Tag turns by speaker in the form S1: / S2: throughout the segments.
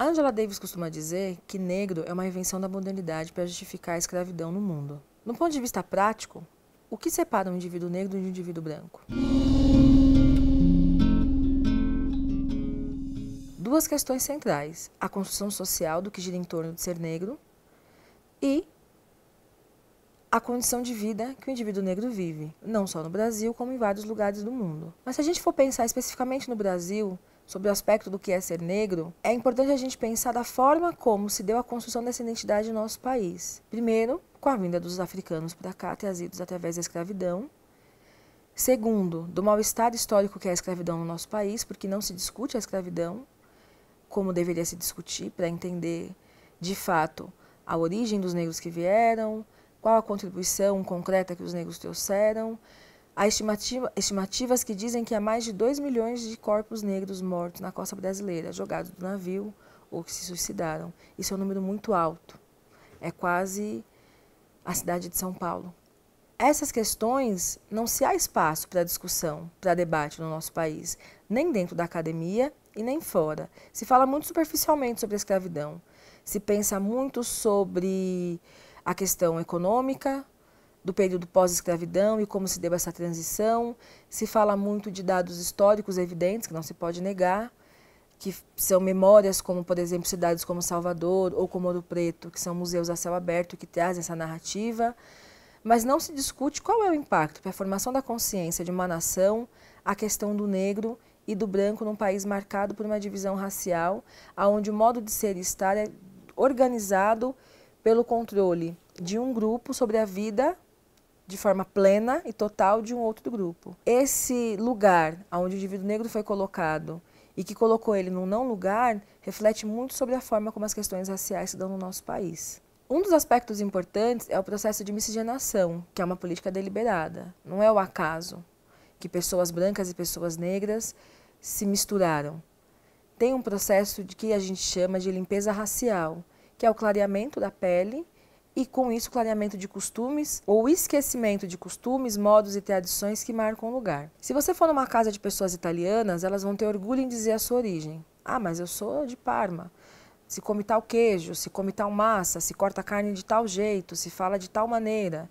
S1: Angela Davis costuma dizer que negro é uma invenção da modernidade para justificar a escravidão no mundo. No ponto de vista prático, o que separa um indivíduo negro de um indivíduo branco? Duas questões centrais: a construção social do que gira em torno de ser negro e a condição de vida que o indivíduo negro vive, não só no Brasil, como em vários lugares do mundo. Mas se a gente for pensar especificamente no Brasil, sobre o aspecto do que é ser negro, é importante a gente pensar da forma como se deu a construção dessa identidade no nosso país. Primeiro, com a vinda dos africanos para cá, trazidos através da escravidão. Segundo, do mal-estar histórico que é a escravidão no nosso país, porque não se discute a escravidão como deveria se discutir para entender de fato a origem dos negros que vieram, qual a contribuição concreta que os negros trouxeram, Há estimativa, estimativas que dizem que há mais de 2 milhões de corpos negros mortos na costa brasileira, jogados do navio ou que se suicidaram. Isso é um número muito alto. É quase a cidade de São Paulo. Essas questões não se há espaço para discussão, para debate no nosso país, nem dentro da academia e nem fora. Se fala muito superficialmente sobre a escravidão. Se pensa muito sobre a questão econômica, do período pós-escravidão e como se deu essa transição. Se fala muito de dados históricos evidentes, que não se pode negar, que são memórias como, por exemplo, cidades como Salvador ou como Ouro Preto, que são museus a céu aberto que trazem essa narrativa. Mas não se discute qual é o impacto para a formação da consciência de uma nação a questão do negro e do branco num país marcado por uma divisão racial, aonde o modo de ser e estar é organizado pelo controle de um grupo sobre a vida de forma plena e total de um outro grupo. Esse lugar onde o indivíduo negro foi colocado e que colocou ele num não lugar reflete muito sobre a forma como as questões raciais se dão no nosso país. Um dos aspectos importantes é o processo de miscigenação, que é uma política deliberada. Não é o acaso que pessoas brancas e pessoas negras se misturaram. Tem um processo de que a gente chama de limpeza racial, que é o clareamento da pele e, com isso, clareamento de costumes ou esquecimento de costumes, modos e tradições que marcam o lugar. Se você for numa casa de pessoas italianas, elas vão ter orgulho em dizer a sua origem. Ah, mas eu sou de Parma. Se come tal queijo, se come tal massa, se corta carne de tal jeito, se fala de tal maneira.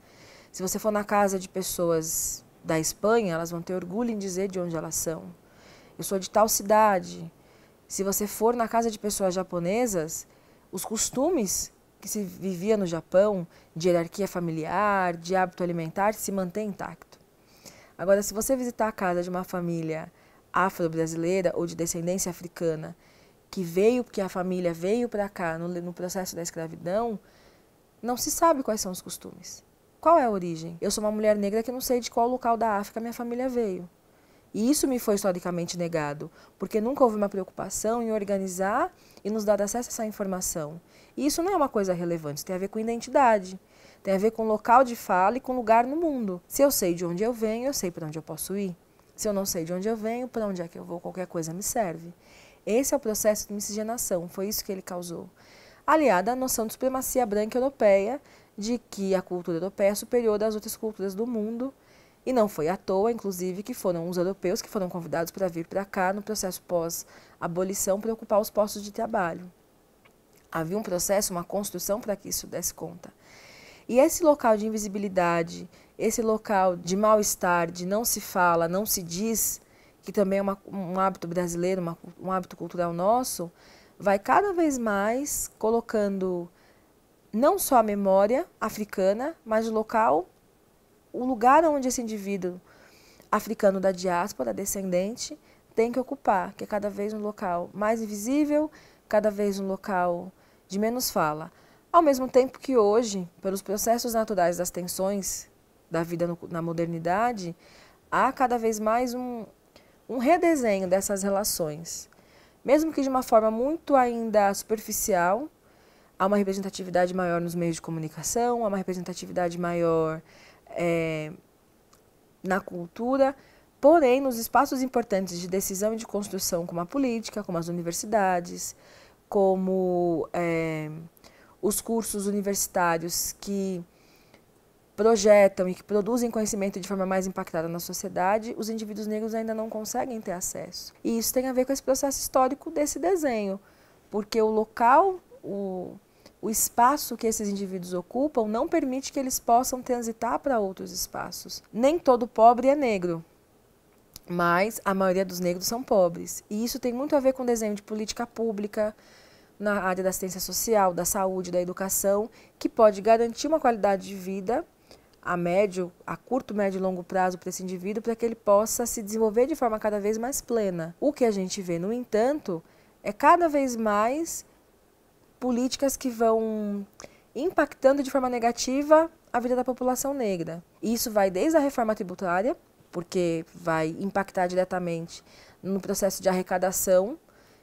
S1: Se você for na casa de pessoas da Espanha, elas vão ter orgulho em dizer de onde elas são. Eu sou de tal cidade. Se você for na casa de pessoas japonesas, os costumes que se vivia no Japão de hierarquia familiar, de hábito alimentar, se mantém intacto. Agora, se você visitar a casa de uma família afro-brasileira ou de descendência africana que veio, porque a família veio para cá no, no processo da escravidão, não se sabe quais são os costumes. Qual é a origem? Eu sou uma mulher negra que não sei de qual local da África minha família veio. E isso me foi historicamente negado, porque nunca houve uma preocupação em organizar e nos dar acesso a essa informação. E isso não é uma coisa relevante, tem a ver com identidade, tem a ver com local de fala e com lugar no mundo. Se eu sei de onde eu venho, eu sei para onde eu posso ir. Se eu não sei de onde eu venho, para onde é que eu vou, qualquer coisa me serve. Esse é o processo de miscigenação, foi isso que ele causou. Aliada à noção de supremacia branca europeia, de que a cultura europeia é superior às outras culturas do mundo, e não foi à toa, inclusive, que foram os europeus que foram convidados para vir para cá no processo pós-abolição para ocupar os postos de trabalho. Havia um processo, uma construção para que isso desse conta. E esse local de invisibilidade, esse local de mal-estar, de não se fala, não se diz, que também é uma, um hábito brasileiro, uma, um hábito cultural nosso, vai cada vez mais colocando não só a memória africana, mas o local o lugar onde esse indivíduo africano da diáspora, descendente, tem que ocupar, que é cada vez um local mais invisível, cada vez um local de menos fala. Ao mesmo tempo que hoje, pelos processos naturais das tensões da vida no, na modernidade, há cada vez mais um, um redesenho dessas relações. Mesmo que de uma forma muito ainda superficial, há uma representatividade maior nos meios de comunicação, há uma representatividade maior é, na cultura, porém, nos espaços importantes de decisão e de construção, como a política, como as universidades, como é, os cursos universitários que projetam e que produzem conhecimento de forma mais impactada na sociedade, os indivíduos negros ainda não conseguem ter acesso. E isso tem a ver com esse processo histórico desse desenho, porque o local, o, o espaço que esses indivíduos ocupam não permite que eles possam transitar para outros espaços. Nem todo pobre é negro, mas a maioria dos negros são pobres. E isso tem muito a ver com o desenho de política pública na área da assistência social, da saúde, da educação, que pode garantir uma qualidade de vida a médio, a curto, médio e longo prazo para esse indivíduo, para que ele possa se desenvolver de forma cada vez mais plena. O que a gente vê, no entanto, é cada vez mais políticas que vão impactando de forma negativa a vida da população negra. Isso vai desde a reforma tributária, porque vai impactar diretamente no processo de arrecadação.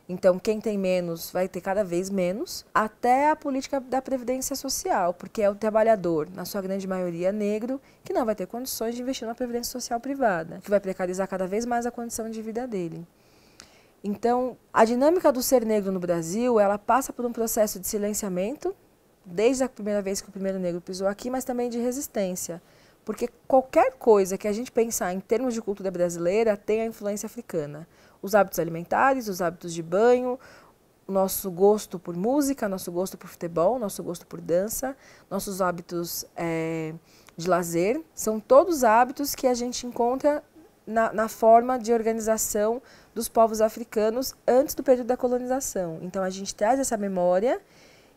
S1: Então, quem tem menos vai ter cada vez menos, até a política da previdência social, porque é o trabalhador, na sua grande maioria negro, que não vai ter condições de investir na previdência social privada, que vai precarizar cada vez mais a condição de vida dele. Então, a dinâmica do ser negro no Brasil, ela passa por um processo de silenciamento, desde a primeira vez que o primeiro negro pisou aqui, mas também de resistência. Porque qualquer coisa que a gente pensar em termos de cultura brasileira tem a influência africana. Os hábitos alimentares, os hábitos de banho, nosso gosto por música, nosso gosto por futebol, nosso gosto por dança, nossos hábitos é, de lazer, são todos hábitos que a gente encontra na, na, forma de organização dos povos africanos antes do período da colonização. Então a gente traz essa memória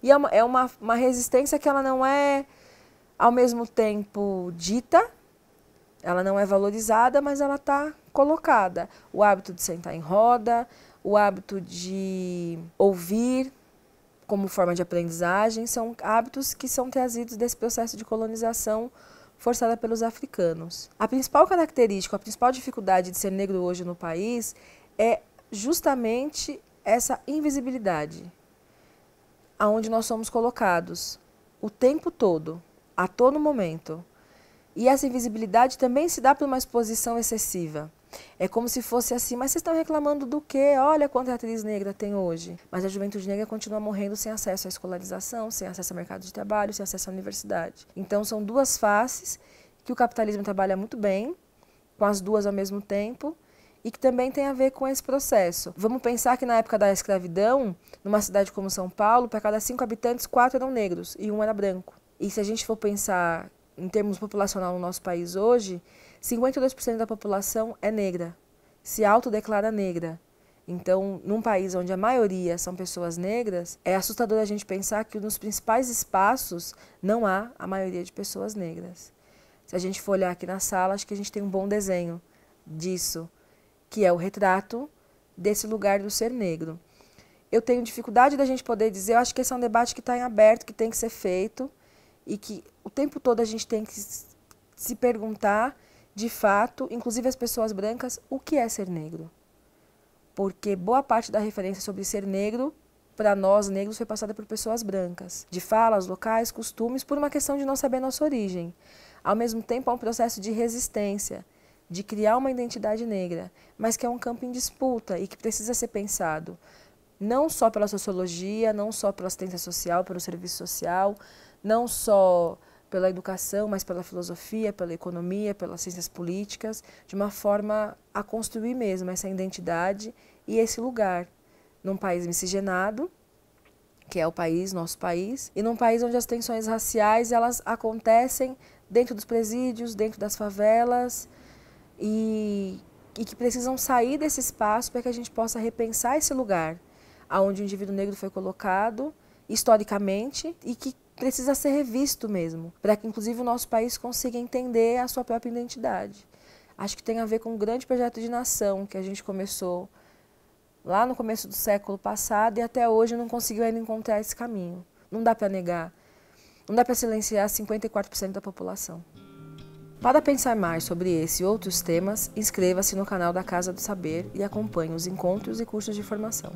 S1: e é uma, é uma, uma resistência que ela não é ao mesmo tempo dita, ela não é valorizada, mas ela está colocada. O hábito de sentar em roda, o hábito de ouvir como forma de aprendizagem, são hábitos que são trazidos desse processo de colonização forçada pelos africanos. A principal característica, a principal dificuldade de ser negro hoje no país é justamente essa invisibilidade, aonde nós somos colocados o tempo todo, a todo momento. E essa invisibilidade também se dá por uma exposição excessiva. É como se fosse assim, mas vocês estão reclamando do quê? Olha quanta atriz negra tem hoje. Mas a juventude negra continua morrendo sem acesso à escolarização, sem acesso ao mercado de trabalho, sem acesso à universidade. Então são duas faces que o capitalismo trabalha muito bem, com as duas ao mesmo tempo, e que também tem a ver com esse processo. Vamos pensar que na época da escravidão, numa cidade como São Paulo, para cada cinco habitantes, quatro eram negros e um era branco. E se a gente for pensar em termos populacional no nosso país hoje, 52% da população é negra, se autodeclara negra. Então, num país onde a maioria são pessoas negras, é assustador a gente pensar que nos principais espaços não há a maioria de pessoas negras. Se a gente for olhar aqui na sala, acho que a gente tem um bom desenho disso, que é o retrato desse lugar do ser negro. Eu tenho dificuldade da gente poder dizer, eu acho que esse é um debate que está em aberto, que tem que ser feito e que o tempo todo a gente tem que se perguntar de fato, inclusive as pessoas brancas, o que é ser negro. Porque boa parte da referência sobre ser negro, para nós negros, foi passada por pessoas brancas, de falas, locais, costumes, por uma questão de não saber nossa origem. Ao mesmo tempo, há um processo de resistência, de criar uma identidade negra, mas que é um campo em disputa e que precisa ser pensado não só pela sociologia, não só pela assistência social, pelo serviço social, não só pela educação, mas pela filosofia, pela economia, pelas ciências políticas, de uma forma a construir mesmo essa identidade e esse lugar num país miscigenado, que é o país, nosso país, e num país onde as tensões raciais elas acontecem dentro dos presídios, dentro das favelas e, e que precisam sair desse espaço para que a gente possa repensar esse lugar aonde o indivíduo negro foi colocado historicamente e que precisa ser revisto mesmo, para que inclusive o nosso país consiga entender a sua própria identidade. Acho que tem a ver com um grande projeto de nação que a gente começou lá no começo do século passado e até hoje não conseguiu ainda encontrar esse caminho. Não dá para negar, não dá para silenciar 54% da população. Para pensar mais sobre esse e outros temas, inscreva-se no canal da Casa do Saber e acompanhe os encontros e cursos de formação.